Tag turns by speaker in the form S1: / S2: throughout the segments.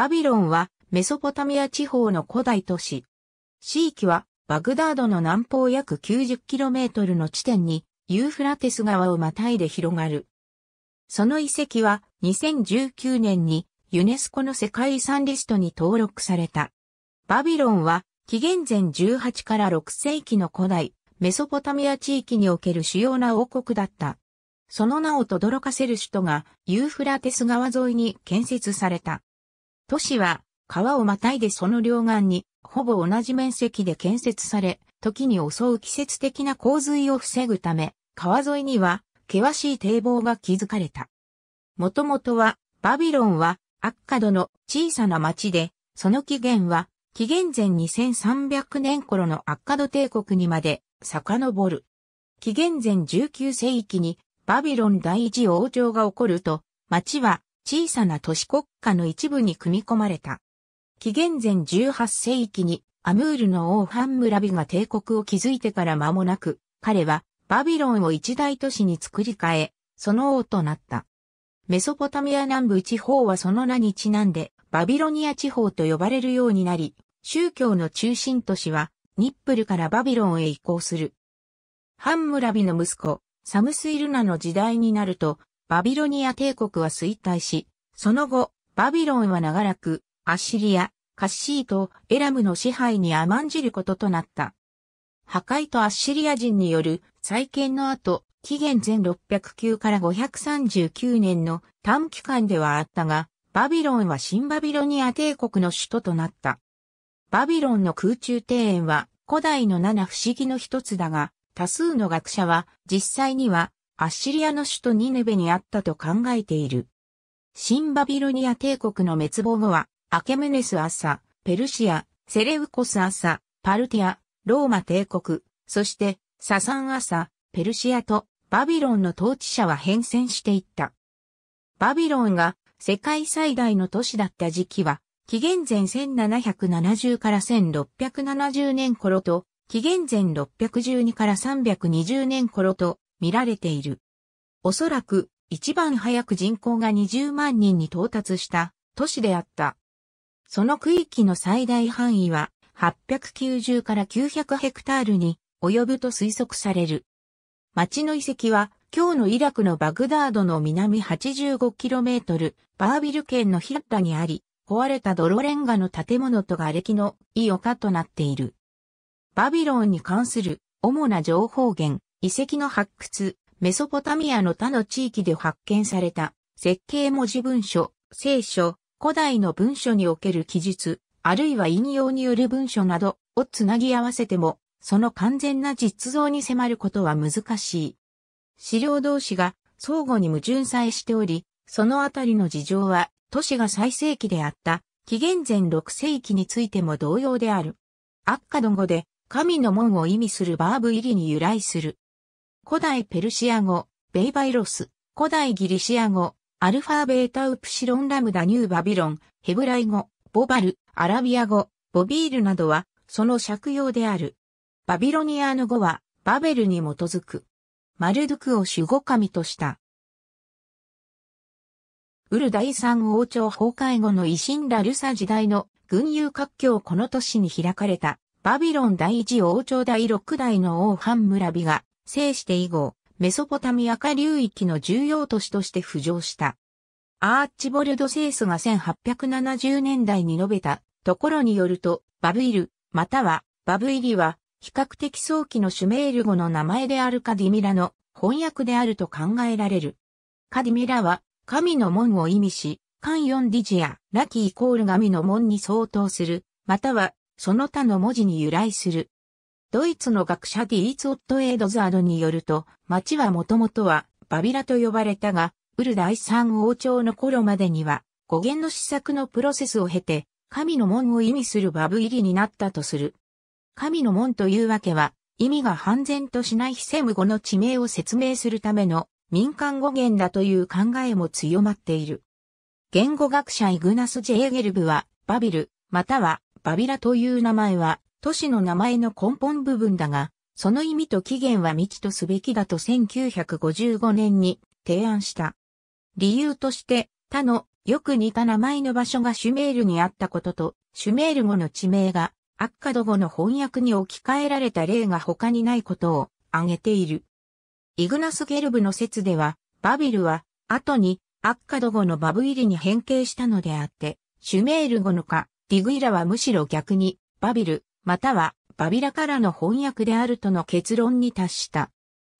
S1: バビロンはメソポタミア地方の古代都市。地域はバグダードの南方約 90km の地点にユーフラテス川をまたいで広がる。その遺跡は2019年にユネスコの世界遺産リストに登録された。バビロンは紀元前18から6世紀の古代メソポタミア地域における主要な王国だった。その名を轟かせる首都がユーフラテス川沿いに建設された。都市は川をまたいでその両岸にほぼ同じ面積で建設され、時に襲う季節的な洪水を防ぐため、川沿いには険しい堤防が築かれた。もともとは、バビロンはアッカドの小さな町で、その起源は、紀元前2300年頃のアッカド帝国にまで遡る。紀元前19世紀にバビロン第一王朝が起こると、町は小さな都市国家の一部に組み込まれた。紀元前18世紀にアムールの王ハンムラビが帝国を築いてから間もなく、彼はバビロンを一大都市に作り変え、その王となった。メソポタミア南部地方はその名にちなんで、バビロニア地方と呼ばれるようになり、宗教の中心都市は、ニップルからバビロンへ移行する。ハンムラビの息子、サムスイルナの時代になると、バビロニア帝国は衰退し、その後、バビロンは長らく、アッシリア、カッシーとエラムの支配に甘んじることとなった。破壊とアッシリア人による再建の後、紀元前609から539年の短期間ではあったが、バビロンは新バビロニア帝国の首都となった。バビロンの空中庭園は古代の七不思議の一つだが、多数の学者は実際にはアッシリアの首都ニネベにあったと考えている。新バビロニア帝国の滅亡後は、アケメネス朝、ペルシア、セレウコス朝、パルティア、ローマ帝国、そしてササン朝、ペルシアとバビロンの統治者は変遷していった。バビロンが世界最大の都市だった時期は、紀元前1770から1670年頃と、紀元前612から320年頃と、見られている。おそらく一番早く人口が20万人に到達した都市であった。その区域の最大範囲は890から900ヘクタールに及ぶと推測される。町の遺跡は今日のイラクのバグダードの南 85km バービル県のヒラッラにあり、壊れた泥レンガの建物と瓦礫のいい丘となっている。バビロンに関する主な情報源。遺跡の発掘、メソポタミアの他の地域で発見された、設計文字文書、聖書、古代の文書における記述、あるいは引用による文書などをつなぎ合わせても、その完全な実像に迫ることは難しい。資料同士が相互に矛盾さえしており、そのあたりの事情は都市が最盛期であった紀元前6世紀についても同様である。アッカド語で神の門を意味するバーブ入りに由来する。古代ペルシア語、ベイバイロス、古代ギリシア語、アルファベータウプシロンラムダニューバビロン、ヘブライ語、ボバル、アラビア語、ボビールなどは、その借用である。バビロニアの語は、バベルに基づく。マルドゥクを守護神とした。ウル第三王朝崩壊後の維新ラルサ時代の軍友割拠この年に開かれたバビロン第一王朝第六代の王ハンムラビが制して以後、メソポタミア下流域の重要都市として浮上した。アーチボルド・セースが1870年代に述べたところによると、バブイル、またはバブイリは、比較的早期のシュメール語の名前であるカディミラの翻訳であると考えられる。カディミラは、神の門を意味し、カンヨンディジア、ラキイコール神の門に相当する、または、その他の文字に由来する。ドイツの学者ディーツ・オット・エードザードによると、町はもともとはバビラと呼ばれたが、ウル第三王朝の頃までには、語源の試作のプロセスを経て、神の門を意味するバブ入りになったとする。神の門というわけは、意味が半然としないヒセム語の地名を説明するための民間語源だという考えも強まっている。言語学者イグナス・ジェーゲルブは、バビル、またはバビラという名前は、都市の名前の根本部分だが、その意味と起源は未知とすべきだと1955年に提案した。理由として、他のよく似た名前の場所がシュメールにあったことと、シュメール語の地名がアッカド語の翻訳に置き換えられた例が他にないことを挙げている。イグナス・ゲルブの説では、バビルは後にアッカド語のバブイリに変形したのであって、シュメール語のか、ディグイラはむしろ逆にバビル、またはバビラからの翻訳であるとの結論に達した。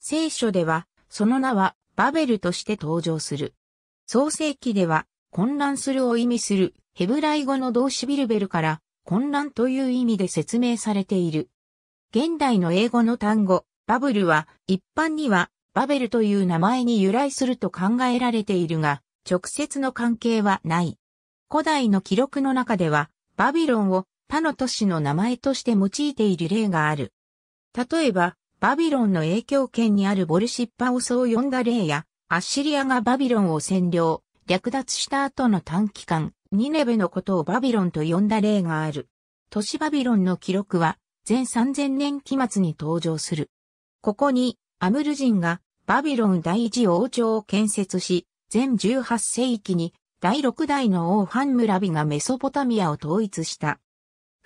S1: 聖書では、その名はバベルとして登場する。創世記では、混乱するを意味するヘブライ語の動詞ビルベルから混乱という意味で説明されている。現代の英語の単語、バブルは一般にはバベルという名前に由来すると考えられているが、直接の関係はない。古代の記録の中では、バビロンを他の都市の名前として用いている例がある。例えば、バビロンの影響圏にあるボルシッパオスを呼んだ例や、アッシリアがバビロンを占領、略奪した後の短期間、ニネベのことをバビロンと呼んだ例がある。都市バビロンの記録は、前3000年期末に登場する。ここに、アムル人がバビロン第一王朝を建設し、全18世紀に第六代の王ハンムラビがメソポタミアを統一した。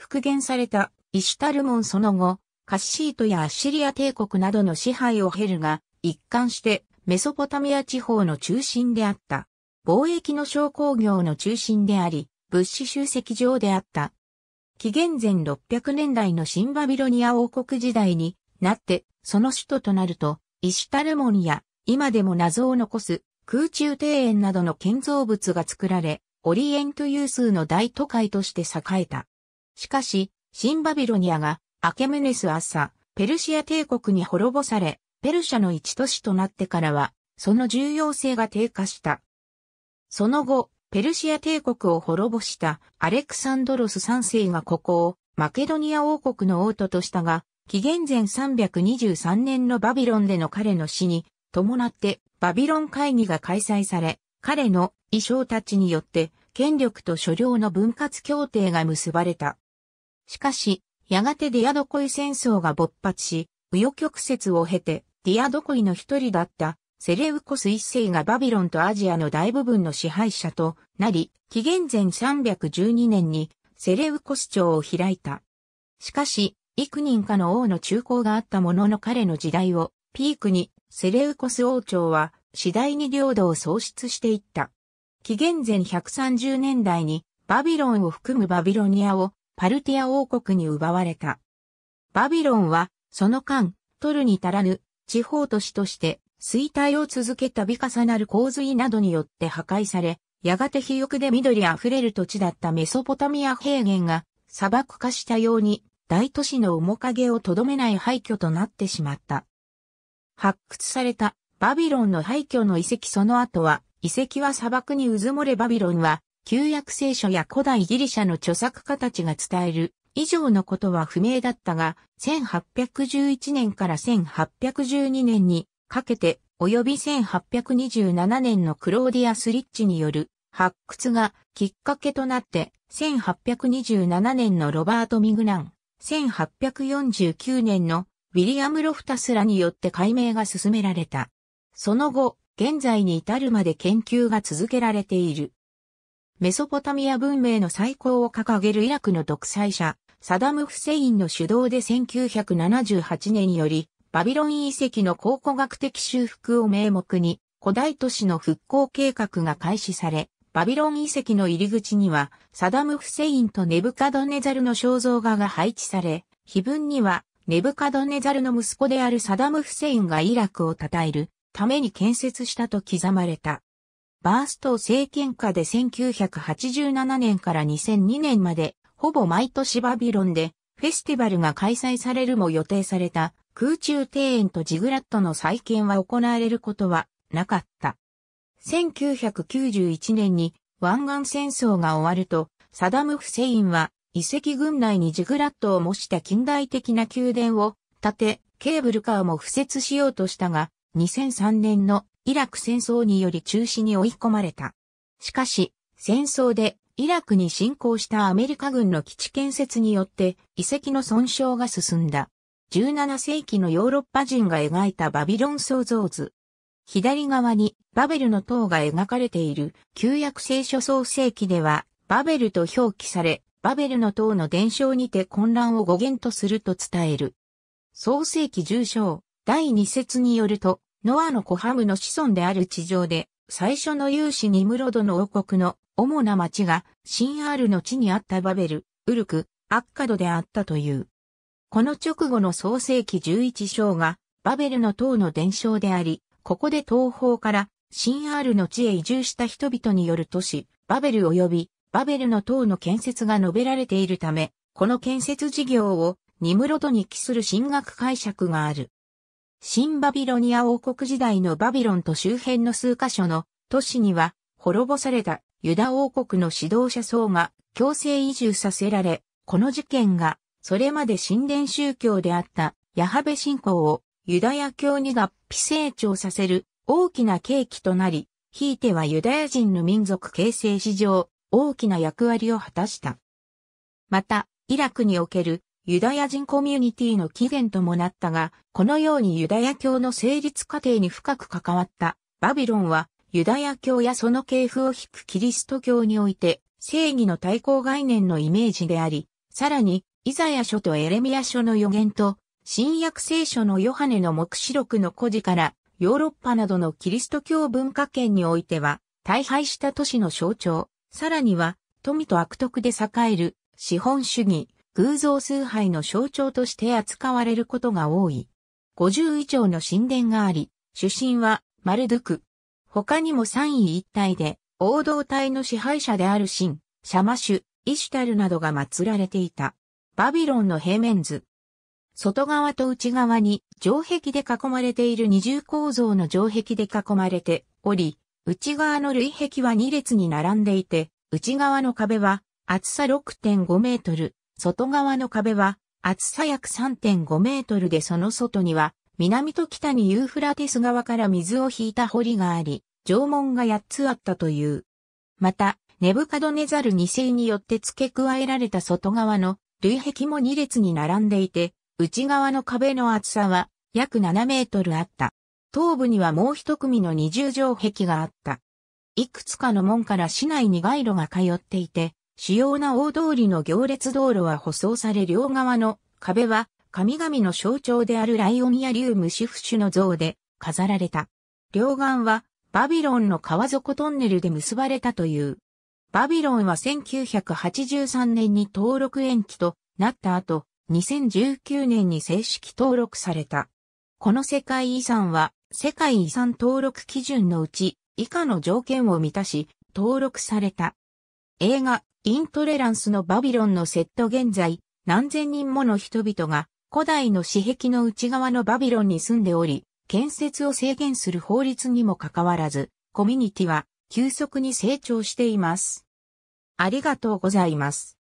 S1: 復元されたイシュタルモンその後、カッシートやアッシリア帝国などの支配を経るが、一貫してメソポタミア地方の中心であった。貿易の商工業の中心であり、物資集積場であった。紀元前600年代の新バビロニア王国時代になって、その首都となると、イシュタルモンや今でも謎を残す空中庭園などの建造物が作られ、オリエント有数の大都会として栄えた。しかし、新バビロニアがアケメネス朝、ペルシア帝国に滅ぼされ、ペルシャの一都市となってからは、その重要性が低下した。その後、ペルシア帝国を滅ぼしたアレクサンドロス3世がここをマケドニア王国の王都としたが、紀元前323年のバビロンでの彼の死に伴ってバビロン会議が開催され、彼の衣装たちによって権力と所領の分割協定が結ばれた。しかし、やがてディアドコイ戦争が勃発し、右翼曲折を経て、ディアドコイの一人だったセレウコス一世がバビロンとアジアの大部分の支配者となり、紀元前312年にセレウコス朝を開いた。しかし、幾人かの王の中高があったものの彼の時代をピークにセレウコス王朝は次第に領土を喪失していった。紀元前130年代にバビロンを含むバビロニアをパルティア王国に奪われた。バビロンは、その間、取るに足らぬ、地方都市として、衰退を続けた微重なる洪水などによって破壊され、やがて肥沃で緑あふれる土地だったメソポタミア平原が、砂漠化したように、大都市の面影をとどめない廃墟となってしまった。発掘されたバビロンの廃墟の遺跡その後は、遺跡は砂漠に渦漏もれバビロンは旧約聖書や古代ギリシャの著作家たちが伝える以上のことは不明だったが、1811年から1812年にかけて、及び1827年のクローディアス・リッチによる発掘がきっかけとなって、1827年のロバート・ミグラン、1849年のウィリアム・ロフタスらによって解明が進められた。その後、現在に至るまで研究が続けられている。メソポタミア文明の再興を掲げるイラクの独裁者、サダム・フセインの主導で1978年により、バビロン遺跡の考古学的修復を名目に、古代都市の復興計画が開始され、バビロン遺跡の入り口には、サダム・フセインとネブカドネザルの肖像画が配置され、碑文には、ネブカドネザルの息子であるサダム・フセインがイラクを称えるために建設したと刻まれた。バースト政権下で1987年から2002年まで、ほぼ毎年バビロンで、フェスティバルが開催されるも予定された、空中庭園とジグラットの再建は行われることはなかった。1991年に湾岸戦争が終わると、サダム・フセインは遺跡群内にジグラットを模した近代的な宮殿を建て、ケーブルカーも付設しようとしたが、2003年のイラク戦争により中止に追い込まれた。しかし、戦争でイラクに侵攻したアメリカ軍の基地建設によって遺跡の損傷が進んだ。17世紀のヨーロッパ人が描いたバビロン創造図。左側にバベルの塔が描かれている旧約聖書創世記ではバベルと表記され、バベルの塔の伝承にて混乱を語源とすると伝える。創世記10章第2節によると、ノアのコハムの子孫である地上で、最初の有士ニムロドの王国の主な町が、シンアールの地にあったバベル、ウルク、アッカドであったという。この直後の創世紀11章が、バベルの塔の伝承であり、ここで東方から、シンアールの地へ移住した人々による都市、バベル及び、バベルの塔の建設が述べられているため、この建設事業をニムロドに帰する神学解釈がある。新バビロニア王国時代のバビロンと周辺の数カ所の都市には滅ぼされたユダ王国の指導者層が強制移住させられ、この事件がそれまで神殿宗教であったヤハベ信仰をユダヤ教に合皮成長させる大きな契機となり、ひいてはユダヤ人の民族形成史上大きな役割を果たした。また、イラクにおけるユダヤ人コミュニティの起源ともなったが、このようにユダヤ教の成立過程に深く関わったバビロンは、ユダヤ教やその系譜を引くキリスト教において、正義の対抗概念のイメージであり、さらに、イザヤ書とエレミア書の予言と、新約聖書のヨハネの目視録の故事から、ヨーロッパなどのキリスト教文化圏においては、大敗した都市の象徴、さらには、富と悪徳で栄える、資本主義、偶像崇拝の象徴として扱われることが多い。50以上の神殿があり、主神はマルドゥク。他にも三位一体で、王道体の支配者である神、シャマシュ、イシュタルなどが祀られていた。バビロンの平面図。外側と内側に城壁で囲まれている二重構造の城壁で囲まれており、内側の類壁は2列に並んでいて、内側の壁は厚さ6.5メートル、外側の壁は厚さ約3.5メートルでその外には南と北にユーフラテス側から水を引いた堀があり、城門が8つあったという。また、ネブカドネザル2世によって付け加えられた外側の類壁も2列に並んでいて、内側の壁の厚さは約7メートルあった。東部にはもう一組の二重城壁があった。いくつかの門から市内に街路が通っていて、主要な大通りの行列道路は舗装され両側の壁は神々の象徴であるライオンや竜虫フシュの像で飾られた。両岸はバビロンの川底トンネルで結ばれたという。バビロンは1983年に登録延期となった後、2019年に正式登録された。この世界遺産は世界遺産登録基準のうち以下の条件を満たし登録された。映画イントレランスのバビロンのセット現在、何千人もの人々が古代の私壁の内側のバビロンに住んでおり、建設を制限する法律にもかかわらず、コミュニティは急速に成長しています。ありがとうございます。